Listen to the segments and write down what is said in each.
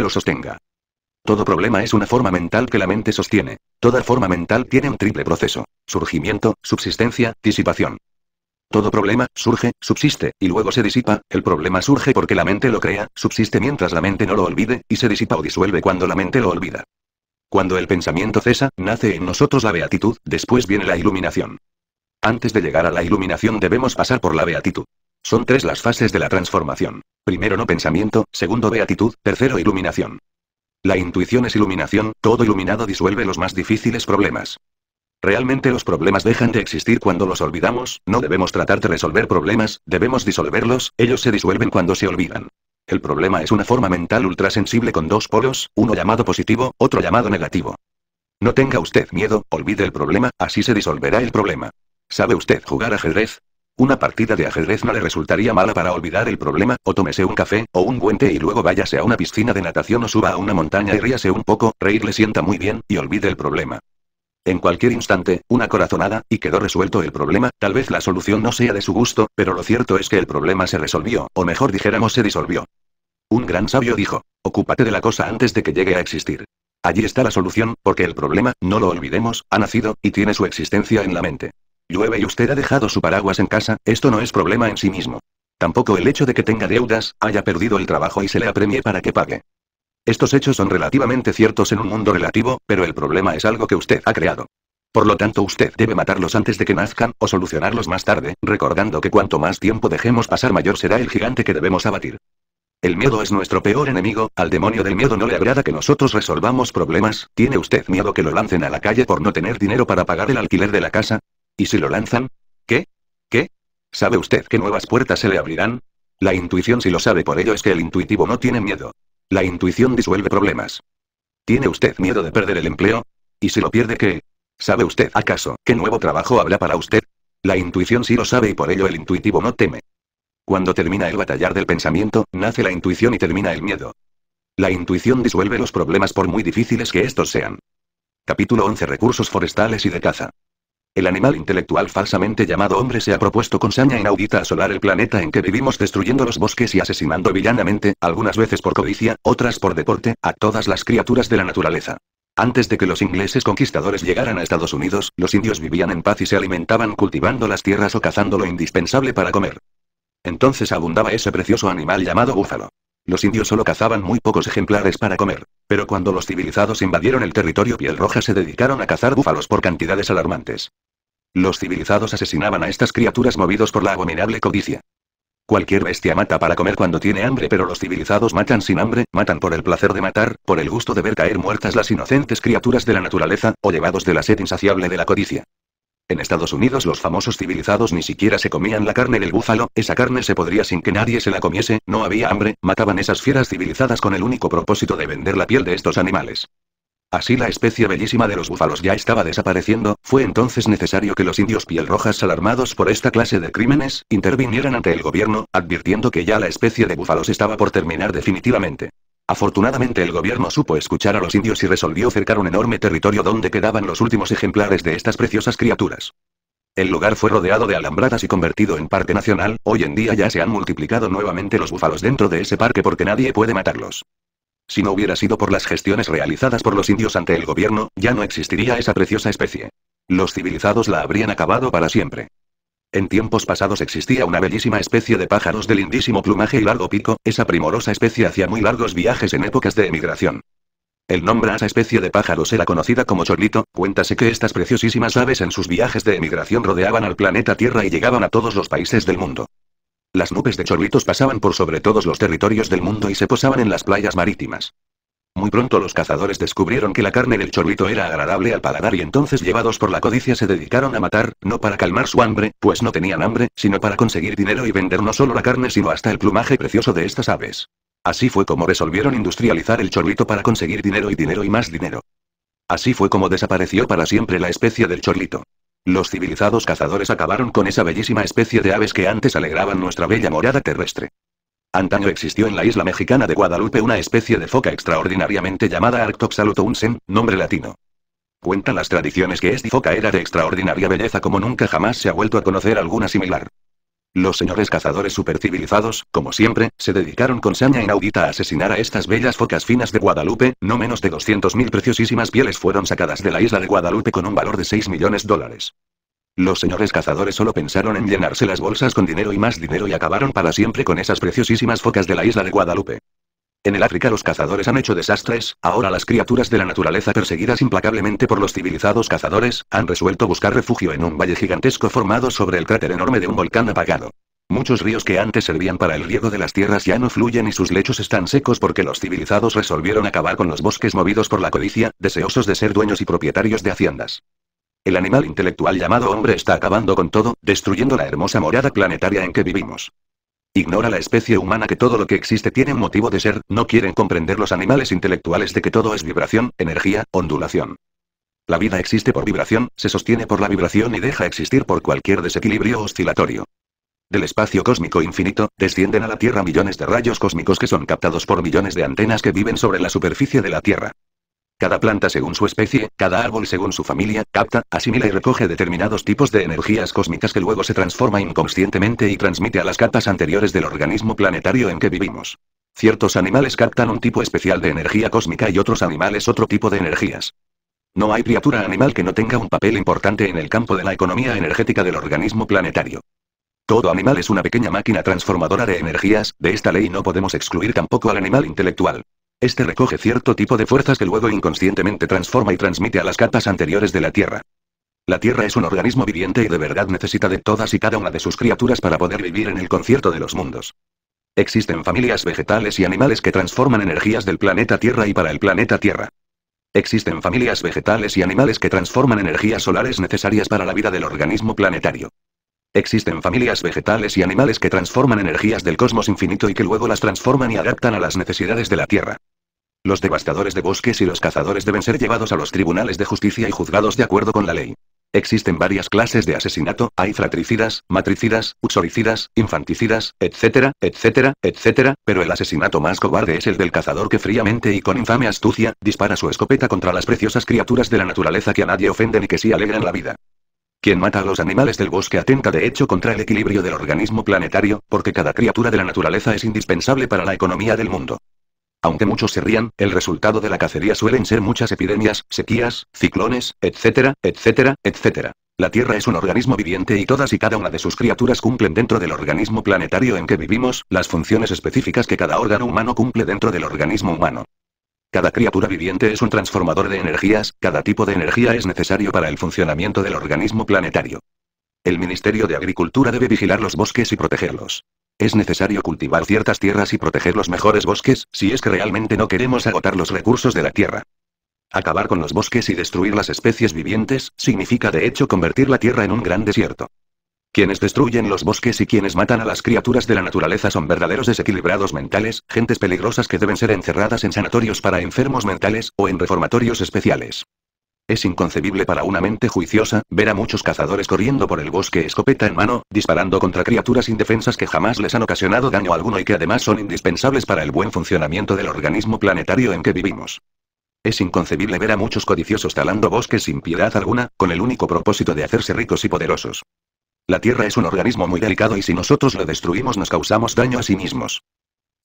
lo sostenga. Todo problema es una forma mental que la mente sostiene. Toda forma mental tiene un triple proceso. Surgimiento, subsistencia, disipación. Todo problema, surge, subsiste, y luego se disipa, el problema surge porque la mente lo crea, subsiste mientras la mente no lo olvide, y se disipa o disuelve cuando la mente lo olvida. Cuando el pensamiento cesa, nace en nosotros la beatitud, después viene la iluminación. Antes de llegar a la iluminación debemos pasar por la beatitud. Son tres las fases de la transformación. Primero no pensamiento, segundo beatitud, tercero iluminación. La intuición es iluminación, todo iluminado disuelve los más difíciles problemas. Realmente los problemas dejan de existir cuando los olvidamos, no debemos tratar de resolver problemas, debemos disolverlos, ellos se disuelven cuando se olvidan. El problema es una forma mental ultrasensible con dos polos, uno llamado positivo, otro llamado negativo. No tenga usted miedo, olvide el problema, así se disolverá el problema. ¿Sabe usted jugar ajedrez? Una partida de ajedrez no le resultaría mala para olvidar el problema, o tómese un café, o un guante y luego váyase a una piscina de natación o suba a una montaña y ríase un poco, reír le sienta muy bien, y olvide el problema. En cualquier instante, una corazonada, y quedó resuelto el problema, tal vez la solución no sea de su gusto, pero lo cierto es que el problema se resolvió, o mejor dijéramos se disolvió. Un gran sabio dijo, ocúpate de la cosa antes de que llegue a existir. Allí está la solución, porque el problema, no lo olvidemos, ha nacido, y tiene su existencia en la mente. Llueve y usted ha dejado su paraguas en casa, esto no es problema en sí mismo. Tampoco el hecho de que tenga deudas, haya perdido el trabajo y se le apremie para que pague. Estos hechos son relativamente ciertos en un mundo relativo, pero el problema es algo que usted ha creado. Por lo tanto, usted debe matarlos antes de que nazcan, o solucionarlos más tarde, recordando que cuanto más tiempo dejemos pasar mayor será el gigante que debemos abatir. El miedo es nuestro peor enemigo, al demonio del miedo no le agrada que nosotros resolvamos problemas, ¿tiene usted miedo que lo lancen a la calle por no tener dinero para pagar el alquiler de la casa? ¿Y si lo lanzan? ¿Qué? ¿Qué? ¿Sabe usted que nuevas puertas se le abrirán? La intuición si lo sabe por ello es que el intuitivo no tiene miedo. La intuición disuelve problemas. ¿Tiene usted miedo de perder el empleo? ¿Y si lo pierde qué? ¿Sabe usted acaso qué nuevo trabajo habla para usted? La intuición si lo sabe y por ello el intuitivo no teme. Cuando termina el batallar del pensamiento, nace la intuición y termina el miedo. La intuición disuelve los problemas por muy difíciles que estos sean. Capítulo 11 Recursos forestales y de caza. El animal intelectual falsamente llamado hombre se ha propuesto con saña inaudita asolar el planeta en que vivimos destruyendo los bosques y asesinando villanamente, algunas veces por codicia, otras por deporte, a todas las criaturas de la naturaleza. Antes de que los ingleses conquistadores llegaran a Estados Unidos, los indios vivían en paz y se alimentaban cultivando las tierras o cazando lo indispensable para comer. Entonces abundaba ese precioso animal llamado búfalo. Los indios solo cazaban muy pocos ejemplares para comer, pero cuando los civilizados invadieron el territorio piel roja se dedicaron a cazar búfalos por cantidades alarmantes. Los civilizados asesinaban a estas criaturas movidos por la abominable codicia. Cualquier bestia mata para comer cuando tiene hambre, pero los civilizados matan sin hambre, matan por el placer de matar, por el gusto de ver caer muertas las inocentes criaturas de la naturaleza, o llevados de la sed insaciable de la codicia. En Estados Unidos los famosos civilizados ni siquiera se comían la carne del búfalo, esa carne se podría sin que nadie se la comiese, no había hambre, mataban esas fieras civilizadas con el único propósito de vender la piel de estos animales. Así la especie bellísima de los búfalos ya estaba desapareciendo, fue entonces necesario que los indios piel rojas alarmados por esta clase de crímenes, intervinieran ante el gobierno, advirtiendo que ya la especie de búfalos estaba por terminar definitivamente. Afortunadamente el gobierno supo escuchar a los indios y resolvió cercar un enorme territorio donde quedaban los últimos ejemplares de estas preciosas criaturas. El lugar fue rodeado de alambradas y convertido en parque nacional, hoy en día ya se han multiplicado nuevamente los búfalos dentro de ese parque porque nadie puede matarlos. Si no hubiera sido por las gestiones realizadas por los indios ante el gobierno, ya no existiría esa preciosa especie. Los civilizados la habrían acabado para siempre. En tiempos pasados existía una bellísima especie de pájaros de lindísimo plumaje y largo pico, esa primorosa especie hacía muy largos viajes en épocas de emigración. El nombre a esa especie de pájaros era conocida como chorlito, cuéntase que estas preciosísimas aves en sus viajes de emigración rodeaban al planeta Tierra y llegaban a todos los países del mundo. Las nubes de chorlitos pasaban por sobre todos los territorios del mundo y se posaban en las playas marítimas. Muy pronto los cazadores descubrieron que la carne del chorlito era agradable al paladar y entonces llevados por la codicia se dedicaron a matar, no para calmar su hambre, pues no tenían hambre, sino para conseguir dinero y vender no solo la carne sino hasta el plumaje precioso de estas aves. Así fue como resolvieron industrializar el chorlito para conseguir dinero y dinero y más dinero. Así fue como desapareció para siempre la especie del chorlito. Los civilizados cazadores acabaron con esa bellísima especie de aves que antes alegraban nuestra bella morada terrestre. Antaño existió en la isla mexicana de Guadalupe una especie de foca extraordinariamente llamada Arctoxalutounsen, nombre latino. Cuentan las tradiciones que esta foca era de extraordinaria belleza como nunca jamás se ha vuelto a conocer alguna similar. Los señores cazadores supercivilizados, como siempre, se dedicaron con saña inaudita a asesinar a estas bellas focas finas de Guadalupe, no menos de 200.000 preciosísimas pieles fueron sacadas de la isla de Guadalupe con un valor de 6 millones de dólares. Los señores cazadores solo pensaron en llenarse las bolsas con dinero y más dinero y acabaron para siempre con esas preciosísimas focas de la isla de Guadalupe. En el África los cazadores han hecho desastres, ahora las criaturas de la naturaleza perseguidas implacablemente por los civilizados cazadores, han resuelto buscar refugio en un valle gigantesco formado sobre el cráter enorme de un volcán apagado. Muchos ríos que antes servían para el riego de las tierras ya no fluyen y sus lechos están secos porque los civilizados resolvieron acabar con los bosques movidos por la codicia, deseosos de ser dueños y propietarios de haciendas. El animal intelectual llamado hombre está acabando con todo, destruyendo la hermosa morada planetaria en que vivimos. Ignora la especie humana que todo lo que existe tiene un motivo de ser, no quieren comprender los animales intelectuales de que todo es vibración, energía, ondulación. La vida existe por vibración, se sostiene por la vibración y deja existir por cualquier desequilibrio oscilatorio. Del espacio cósmico infinito, descienden a la Tierra millones de rayos cósmicos que son captados por millones de antenas que viven sobre la superficie de la Tierra. Cada planta según su especie, cada árbol según su familia, capta, asimila y recoge determinados tipos de energías cósmicas que luego se transforma inconscientemente y transmite a las capas anteriores del organismo planetario en que vivimos. Ciertos animales captan un tipo especial de energía cósmica y otros animales otro tipo de energías. No hay criatura animal que no tenga un papel importante en el campo de la economía energética del organismo planetario. Todo animal es una pequeña máquina transformadora de energías, de esta ley no podemos excluir tampoco al animal intelectual. Este recoge cierto tipo de fuerzas que luego inconscientemente transforma y transmite a las capas anteriores de la Tierra. La Tierra es un organismo viviente y de verdad necesita de todas y cada una de sus criaturas para poder vivir en el concierto de los mundos. Existen familias vegetales y animales que transforman energías del planeta Tierra y para el planeta Tierra. Existen familias vegetales y animales que transforman energías solares necesarias para la vida del organismo planetario. Existen familias vegetales y animales que transforman energías del cosmos infinito y que luego las transforman y adaptan a las necesidades de la Tierra. Los devastadores de bosques y los cazadores deben ser llevados a los tribunales de justicia y juzgados de acuerdo con la ley. Existen varias clases de asesinato, hay fratricidas, matricidas, uxoricidas, infanticidas, etcétera, etcétera, etcétera, pero el asesinato más cobarde es el del cazador que fríamente y con infame astucia, dispara su escopeta contra las preciosas criaturas de la naturaleza que a nadie ofenden y que sí alegran la vida. Quien mata a los animales del bosque atenta de hecho contra el equilibrio del organismo planetario, porque cada criatura de la naturaleza es indispensable para la economía del mundo. Aunque muchos se rían, el resultado de la cacería suelen ser muchas epidemias, sequías, ciclones, etcétera, etcétera, etcétera. La Tierra es un organismo viviente y todas y cada una de sus criaturas cumplen dentro del organismo planetario en que vivimos, las funciones específicas que cada órgano humano cumple dentro del organismo humano. Cada criatura viviente es un transformador de energías, cada tipo de energía es necesario para el funcionamiento del organismo planetario. El Ministerio de Agricultura debe vigilar los bosques y protegerlos. Es necesario cultivar ciertas tierras y proteger los mejores bosques, si es que realmente no queremos agotar los recursos de la tierra. Acabar con los bosques y destruir las especies vivientes, significa de hecho convertir la tierra en un gran desierto. Quienes destruyen los bosques y quienes matan a las criaturas de la naturaleza son verdaderos desequilibrados mentales, gentes peligrosas que deben ser encerradas en sanatorios para enfermos mentales, o en reformatorios especiales. Es inconcebible para una mente juiciosa, ver a muchos cazadores corriendo por el bosque escopeta en mano, disparando contra criaturas indefensas que jamás les han ocasionado daño alguno y que además son indispensables para el buen funcionamiento del organismo planetario en que vivimos. Es inconcebible ver a muchos codiciosos talando bosques sin piedad alguna, con el único propósito de hacerse ricos y poderosos. La Tierra es un organismo muy delicado y si nosotros lo destruimos nos causamos daño a sí mismos.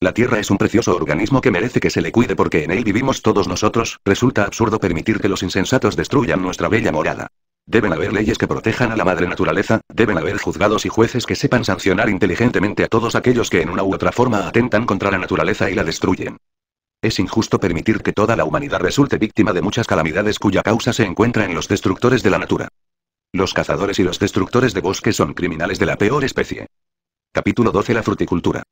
La Tierra es un precioso organismo que merece que se le cuide porque en él vivimos todos nosotros, resulta absurdo permitir que los insensatos destruyan nuestra bella morada. Deben haber leyes que protejan a la madre naturaleza, deben haber juzgados y jueces que sepan sancionar inteligentemente a todos aquellos que en una u otra forma atentan contra la naturaleza y la destruyen. Es injusto permitir que toda la humanidad resulte víctima de muchas calamidades cuya causa se encuentra en los destructores de la natura. Los cazadores y los destructores de bosques son criminales de la peor especie. Capítulo 12 La fruticultura.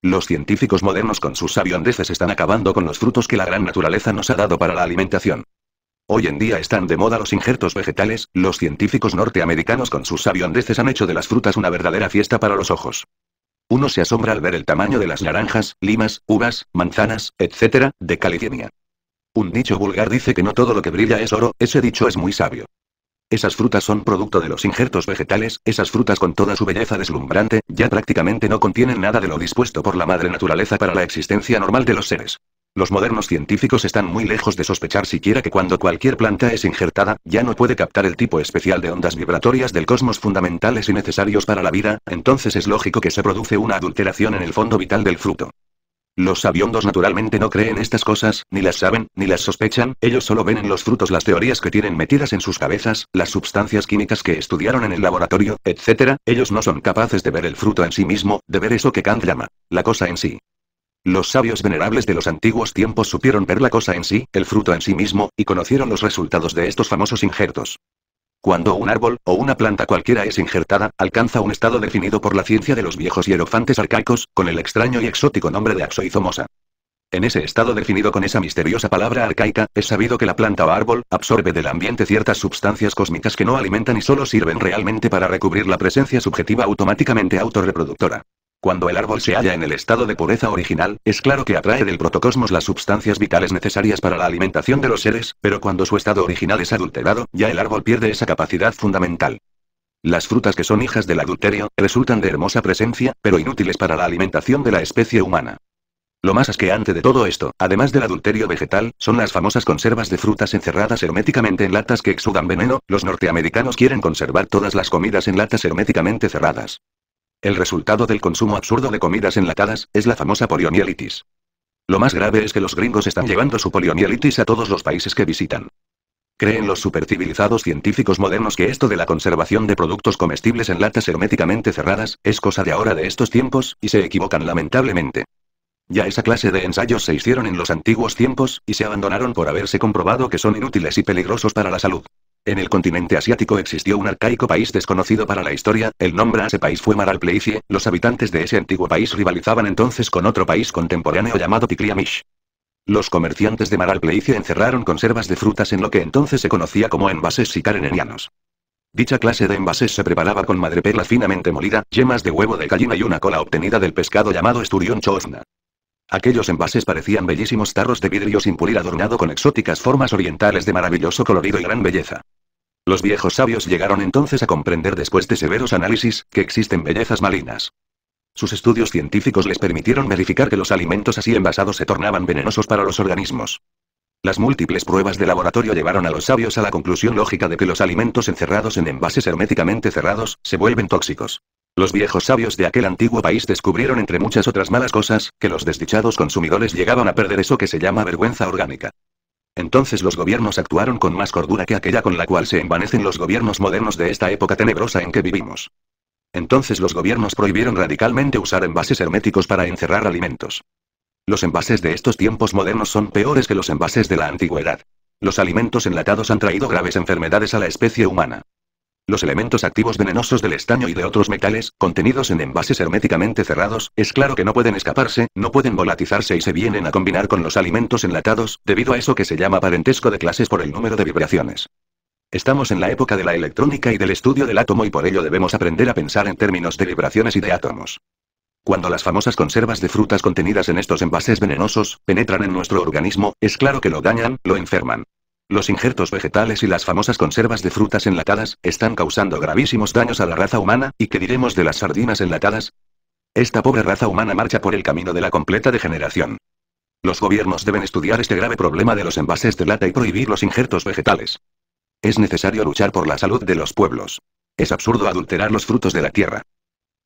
Los científicos modernos con sus sabiondeces están acabando con los frutos que la gran naturaleza nos ha dado para la alimentación. Hoy en día están de moda los injertos vegetales, los científicos norteamericanos con sus sabiondeces han hecho de las frutas una verdadera fiesta para los ojos. Uno se asombra al ver el tamaño de las naranjas, limas, uvas, manzanas, etc., de California. Un dicho vulgar dice que no todo lo que brilla es oro, ese dicho es muy sabio. Esas frutas son producto de los injertos vegetales, esas frutas con toda su belleza deslumbrante, ya prácticamente no contienen nada de lo dispuesto por la madre naturaleza para la existencia normal de los seres. Los modernos científicos están muy lejos de sospechar siquiera que cuando cualquier planta es injertada, ya no puede captar el tipo especial de ondas vibratorias del cosmos fundamentales y necesarios para la vida, entonces es lógico que se produce una adulteración en el fondo vital del fruto. Los sabiondos naturalmente no creen estas cosas, ni las saben, ni las sospechan, ellos solo ven en los frutos las teorías que tienen metidas en sus cabezas, las sustancias químicas que estudiaron en el laboratorio, etc. Ellos no son capaces de ver el fruto en sí mismo, de ver eso que Kant llama, la cosa en sí. Los sabios venerables de los antiguos tiempos supieron ver la cosa en sí, el fruto en sí mismo, y conocieron los resultados de estos famosos injertos. Cuando un árbol, o una planta cualquiera es injertada, alcanza un estado definido por la ciencia de los viejos hierofantes arcaicos, con el extraño y exótico nombre de axoizomosa. En ese estado definido con esa misteriosa palabra arcaica, es sabido que la planta o árbol absorbe del ambiente ciertas sustancias cósmicas que no alimentan y solo sirven realmente para recubrir la presencia subjetiva automáticamente autorreproductora. Cuando el árbol se halla en el estado de pureza original, es claro que atrae del protocosmos las sustancias vitales necesarias para la alimentación de los seres, pero cuando su estado original es adulterado, ya el árbol pierde esa capacidad fundamental. Las frutas que son hijas del adulterio, resultan de hermosa presencia, pero inútiles para la alimentación de la especie humana. Lo más asqueante de todo esto, además del adulterio vegetal, son las famosas conservas de frutas encerradas herméticamente en latas que exudan veneno, los norteamericanos quieren conservar todas las comidas en latas herméticamente cerradas. El resultado del consumo absurdo de comidas enlatadas, es la famosa poliomielitis. Lo más grave es que los gringos están llevando su poliomielitis a todos los países que visitan. Creen los supercivilizados científicos modernos que esto de la conservación de productos comestibles en latas herméticamente cerradas, es cosa de ahora de estos tiempos, y se equivocan lamentablemente. Ya esa clase de ensayos se hicieron en los antiguos tiempos, y se abandonaron por haberse comprobado que son inútiles y peligrosos para la salud. En el continente asiático existió un arcaico país desconocido para la historia, el nombre a ese país fue Maralpleicie, los habitantes de ese antiguo país rivalizaban entonces con otro país contemporáneo llamado Tikriamish. Los comerciantes de Maralpleicie encerraron conservas de frutas en lo que entonces se conocía como envases sicarenenianos. Dicha clase de envases se preparaba con madreperla finamente molida, yemas de huevo de gallina y una cola obtenida del pescado llamado esturión chozna. Aquellos envases parecían bellísimos tarros de vidrio sin pulir adornado con exóticas formas orientales de maravilloso colorido y gran belleza. Los viejos sabios llegaron entonces a comprender después de severos análisis, que existen bellezas malignas. Sus estudios científicos les permitieron verificar que los alimentos así envasados se tornaban venenosos para los organismos. Las múltiples pruebas de laboratorio llevaron a los sabios a la conclusión lógica de que los alimentos encerrados en envases herméticamente cerrados, se vuelven tóxicos. Los viejos sabios de aquel antiguo país descubrieron entre muchas otras malas cosas, que los desdichados consumidores llegaban a perder eso que se llama vergüenza orgánica. Entonces los gobiernos actuaron con más cordura que aquella con la cual se envanecen los gobiernos modernos de esta época tenebrosa en que vivimos. Entonces los gobiernos prohibieron radicalmente usar envases herméticos para encerrar alimentos. Los envases de estos tiempos modernos son peores que los envases de la antigüedad. Los alimentos enlatados han traído graves enfermedades a la especie humana. Los elementos activos venenosos del estaño y de otros metales, contenidos en envases herméticamente cerrados, es claro que no pueden escaparse, no pueden volatizarse y se vienen a combinar con los alimentos enlatados, debido a eso que se llama parentesco de clases por el número de vibraciones. Estamos en la época de la electrónica y del estudio del átomo y por ello debemos aprender a pensar en términos de vibraciones y de átomos. Cuando las famosas conservas de frutas contenidas en estos envases venenosos penetran en nuestro organismo, es claro que lo dañan, lo enferman. Los injertos vegetales y las famosas conservas de frutas enlatadas, están causando gravísimos daños a la raza humana, ¿y qué diremos de las sardinas enlatadas? Esta pobre raza humana marcha por el camino de la completa degeneración. Los gobiernos deben estudiar este grave problema de los envases de lata y prohibir los injertos vegetales. Es necesario luchar por la salud de los pueblos. Es absurdo adulterar los frutos de la tierra.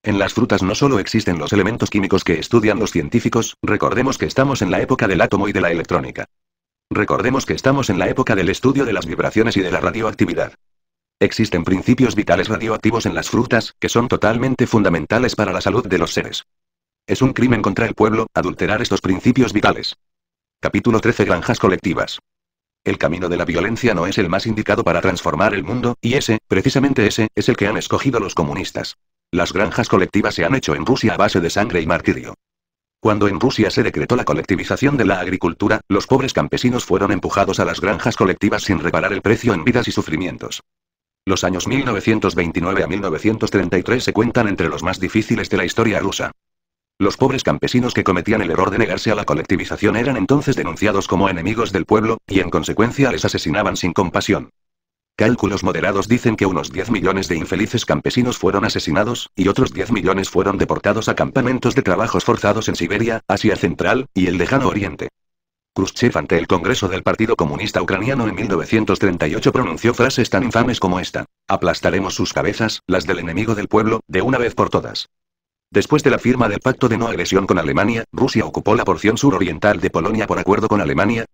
En las frutas no solo existen los elementos químicos que estudian los científicos, recordemos que estamos en la época del átomo y de la electrónica. Recordemos que estamos en la época del estudio de las vibraciones y de la radioactividad. Existen principios vitales radioactivos en las frutas, que son totalmente fundamentales para la salud de los seres. Es un crimen contra el pueblo, adulterar estos principios vitales. Capítulo 13 Granjas colectivas. El camino de la violencia no es el más indicado para transformar el mundo, y ese, precisamente ese, es el que han escogido los comunistas. Las granjas colectivas se han hecho en Rusia a base de sangre y martirio. Cuando en Rusia se decretó la colectivización de la agricultura, los pobres campesinos fueron empujados a las granjas colectivas sin reparar el precio en vidas y sufrimientos. Los años 1929 a 1933 se cuentan entre los más difíciles de la historia rusa. Los pobres campesinos que cometían el error de negarse a la colectivización eran entonces denunciados como enemigos del pueblo, y en consecuencia les asesinaban sin compasión. Cálculos moderados dicen que unos 10 millones de infelices campesinos fueron asesinados, y otros 10 millones fueron deportados a campamentos de trabajos forzados en Siberia, Asia Central, y el lejano Oriente. Khrushchev ante el Congreso del Partido Comunista Ucraniano en 1938 pronunció frases tan infames como esta. Aplastaremos sus cabezas, las del enemigo del pueblo, de una vez por todas. Después de la firma del pacto de no agresión con Alemania, Rusia ocupó la porción suroriental de Polonia por acuerdo con Alemania,